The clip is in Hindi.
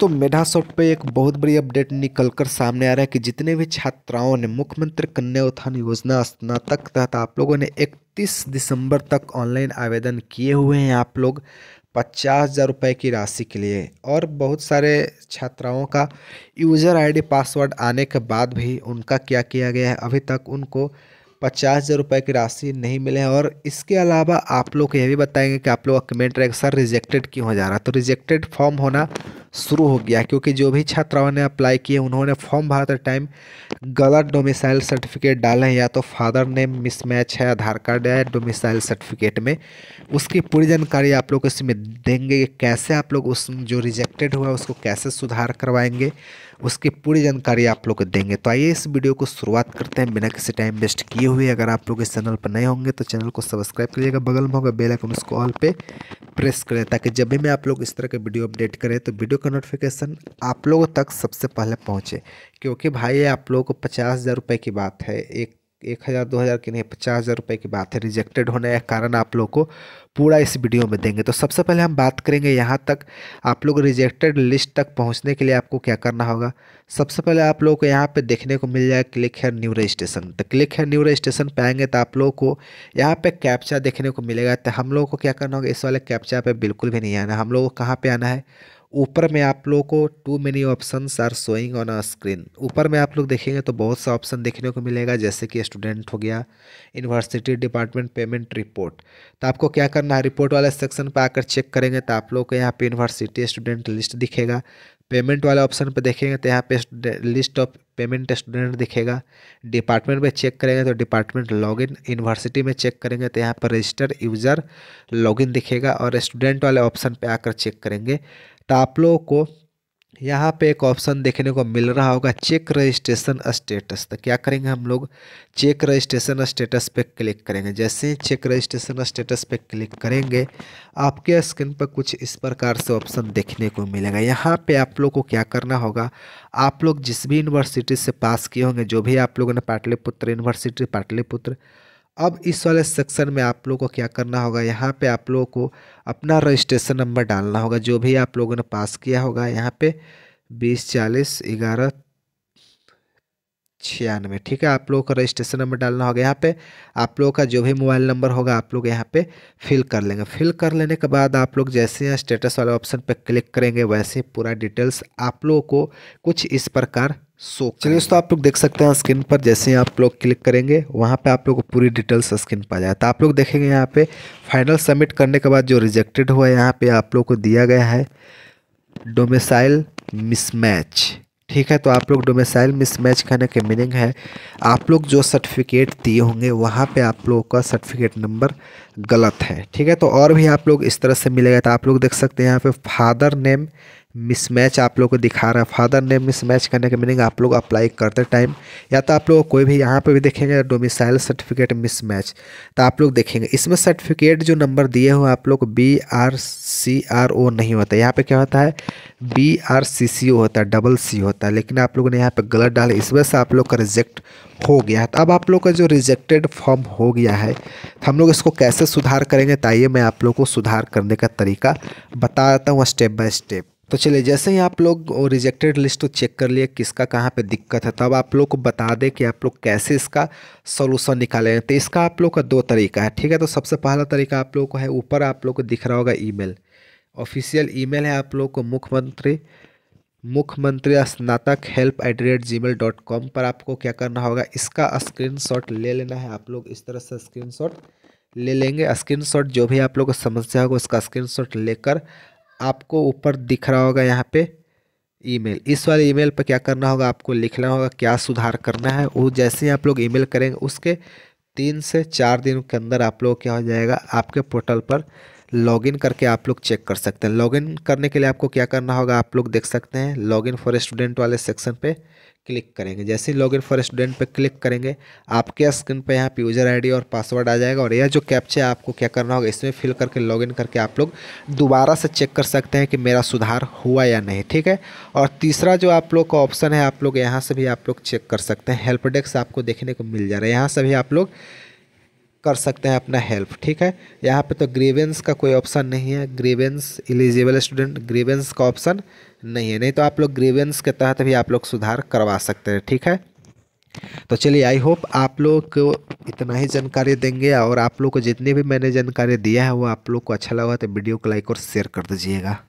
दोस्तों मेधा सॉफ्ट पे एक बहुत बड़ी अपडेट निकल कर सामने आ रहा है कि जितने भी छात्राओं ने मुख्यमंत्री कन्या उत्थान योजना स्नातक तहत आप लोगों ने 31 दिसंबर तक ऑनलाइन आवेदन किए हुए हैं आप लोग पचास हज़ार रुपये की राशि के लिए और बहुत सारे छात्राओं का यूज़र आईडी पासवर्ड आने के बाद भी उनका क्या किया गया है अभी तक उनको पचास हज़ार रुपये की राशि नहीं मिले और इसके अलावा आप लोग यह भी बताएंगे कि आप लोग का कमेंट रहेगा सर रिजेक्टेड क्यों हो जा रहा है तो रिजेक्टेड फॉर्म होना शुरू हो गया क्योंकि जो भी छात्राओं ने अप्लाई किए उन्होंने फॉर्म भरते टाइम गलत डोमिसाइल सर्टिफिकेट डाले हैं या तो फादर नेम मिसमैच है आधार कार्ड है डोमिसाइल सर्टिफिकेट में उसकी पूरी जानकारी आप लोग इसमें देंगे कैसे आप लोग उस जो रिजेक्टेड हुआ उसको कैसे सुधार करवाएंगे उसकी पूरी जानकारी आप लोग को देंगे तो आइए इस वीडियो को शुरुआत करते हैं बिना किसी टाइम वेस्ट किए हुए अगर आप लोग इस चैनल पर नए होंगे तो चैनल को सब्सक्राइब करिएगा बगल में होगा बेल आइकन उसको ऑल पे प्रेस करें ताकि जब भी मैं आप लोग इस तरह के वीडियो अपडेट करें तो वीडियो का नोटिफिकेशन आप लोगों तक सबसे पहले पहुँचे क्योंकि भाई आप लोगों को पचास हज़ार रुपये की बात है एक एक हज़ार दो हज़ार की नहीं पचास हज़ार रुपये की बात है रिजेक्टेड होने का कारण आप लोग को पूरा इस वीडियो में देंगे तो सबसे पहले हम बात करेंगे यहाँ तक आप लोग रिजेक्टेड लिस्ट तक पहुँचने के लिए आपको क्या करना होगा सबसे पहले आप लोगों को यहाँ पे देखने को मिल जाएगा क्लिक है न्यू रजिस्ट्रेशन तो क्लिक है न्यू रजिस्ट्रेशन पे आएंगे तो आप लोगों को यहाँ पे कैप्चा देखने को मिलेगा तो हम लोगों को क्या करना होगा इस वाले कैप्चा पे बिल्कुल भी नहीं आना हम लोग को कहाँ पर आना है ऊपर में आप लोगों को too many option are showing on a screen ऊपर में आप लोग देखेंगे तो बहुत सा ऑप्शन देखने को मिलेगा जैसे कि स्टूडेंट हो गया यूनिवर्सिटी डिपार्टमेंट पेमेंट रिपोर्ट तो आपको क्या करना है रिपोर्ट वाले सेक्शन पर आकर चेक करेंगे तो आप लोग को यहाँ पे यूनिवर्सिटी स्टूडेंट लिस्ट दिखेगा पेमेंट वाले ऑप्शन पर देखेंगे तो यहाँ पे लिस्ट ऑफ पेमेंट स्टूडेंट दिखेगा डिपार्टमेंट में चेक करेंगे तो डिपार्टमेंट लॉगिन यूनिवर्सिटी में चेक करेंगे तो यहाँ पर रजिस्टर यूज़र लॉगिन दिखेगा और स्टूडेंट वाले ऑप्शन पे आकर चेक करेंगे तो आप लोगों को यहाँ पे एक ऑप्शन देखने को मिल रहा होगा चेक रजिस्ट्रेशन स्टेटस तो क्या करेंगे हम लोग चेक रजिस्ट्रेशन स्टेटस पे क्लिक करेंगे जैसे ही चेक रजिस्ट्रेशन स्टेटस पे क्लिक करेंगे आपके स्क्रीन पर कुछ इस प्रकार से ऑप्शन देखने को मिलेगा यहाँ पे आप लोग को क्या करना होगा आप लोग जिस भी यूनिवर्सिटी से पास किए होंगे जो भी आप लोगों ने पाटलिपुत्र यूनिवर्सिटी पाटलिपुत्र अब इस वाले सेक्शन में आप लोगों को क्या करना होगा यहाँ पे आप लोगों को अपना रजिस्ट्रेशन नंबर डालना होगा जो भी आप लोगों ने पास किया होगा यहाँ पे बीस चालीस ग्यारह छियानवे ठीक है आप लोगों का रजिस्ट्रेशन नंबर डालना होगा यहाँ पे आप लोगों का जो भी मोबाइल नंबर होगा आप लोग यहाँ पे फिल कर लेंगे फिल कर लेने के बाद आप लोग जैसे यहाँ स्टेटस वाले ऑप्शन पे क्लिक करेंगे वैसे पूरा डिटेल्स आप लोगों को कुछ इस प्रकार सो चलिए दोस्तों आप लोग देख सकते हैं स्क्रीन पर जैसे ही आप लोग क्लिक करेंगे वहाँ पे आप लोग को पूरी डिटेल्स स्क्रीन पर आ जाए तो आप लोग देखेंगे यहाँ पे फाइनल सबमिट करने के बाद जो रिजेक्टेड हुआ है यहाँ पे आप लोग को दिया गया है डोमेसाइल मिसमैच ठीक है तो आप लोग डोमेसाइल मिसमैच करने के मीनिंग है आप लोग जो सर्टिफिकेट दिए होंगे वहाँ पर आप लोगों का सर्टिफिकेट नंबर गलत है ठीक है तो और भी आप लोग इस तरह से मिलेगा तो आप लोग देख सकते हैं यहाँ पर फादर नेम मिसमैच आप लोग को दिखा रहा है फादर नेम मिसमैच करने का मीनिंग आप लोग अप्लाई करते टाइम या तो आप लोग कोई भी यहाँ पर भी देखेंगे डोमिसाइल सर्टिफिकेट मिसमैच तो आप लोग देखेंगे इसमें सर्टिफिकेट जो नंबर दिए हुए आप लोग B R C R O नहीं होता यहाँ पे क्या होता है बी आर सी सी ओ होता है डबल सी होता है लेकिन आप लोगों ने यहाँ पर गलत डाला इस वजह से आप लोग का रिजेक्ट हो गया है तो अब आप लोग का जो रिजेक्टेड फॉर्म हो गया है तो हम लोग इसको कैसे सुधार करेंगे ताइए तो मैं आप लोग को सुधार करने का तरीका बताता हूँ स्टेप बाय स्टेप तो चलिए जैसे ही आप लोग रिजेक्टेड लिस्ट चेक कर लिए किसका कहाँ पे दिक्कत है तब आप लोग को बता दें कि आप लोग कैसे इसका सोल्यूशन निकालें तो इसका आप लोग का दो तरीका है ठीक है तो सबसे पहला तरीका आप लोग को है ऊपर आप लोग को दिख रहा होगा ईमेल ऑफिशियल ईमेल है आप लोग को मुख्यमंत्री मुख्यमंत्री स्नातक help at rate Gmail dot com पर आपको क्या करना होगा इसका स्क्रीनशॉट ले लेना है आप लोग इस तरह से स्क्रीनशॉट ले लेंगे स्क्रीनशॉट जो भी आप लोग को समस्या होगा उसका स्क्रीनशॉट लेकर आपको ऊपर दिख रहा होगा यहाँ पे ईमेल इस वाले ईमेल पर क्या करना होगा आपको लिखना होगा क्या सुधार करना है वो जैसे ही आप लोग ईमेल करेंगे उसके तीन से चार दिन के अंदर आप लोग क्या हो जाएगा आपके पोर्टल पर लॉगिन करके आप लोग चेक कर सकते हैं लॉगिन करने के लिए आपको क्या करना होगा आप लोग देख सकते हैं लॉगिन फॉर स्टूडेंट वाले सेक्शन पे क्लिक करेंगे जैसे ही लॉगिन फॉर स्टूडेंट पे क्लिक करेंगे आपके स्क्रीन पे यहाँ पे यूज़र आईडी और पासवर्ड आ जाएगा और यह जो कैप्चा है आपको क्या करना होगा इसमें फिल करके लॉगिन करके आप लोग दोबारा से चेक कर सकते हैं कि मेरा सुधार हुआ या नहीं ठीक है और तीसरा जो आप लोग का ऑप्शन है आप लोग यहाँ से भी आप लोग चेक कर सकते हैं हेल्प डेस्क आपको देखने को मिल जा रहा है यहाँ से भी आप लोग कर सकते हैं अपना हेल्प ठीक है यहाँ पे तो ग्रीवेंस का कोई ऑप्शन नहीं है ग्रीवेंस एलिजिबल स्टूडेंट ग्रीवेंस का ऑप्शन नहीं है नहीं तो आप लोग ग्रीवेंस के तहत भी आप लोग सुधार करवा सकते हैं ठीक है तो चलिए आई होप आप लोग को इतना ही जानकारी देंगे और आप लोग को जितनी भी मैंने जानकारी दिया है वो आप लोग को अच्छा लगा तो वीडियो को लाइक और शेयर कर दीजिएगा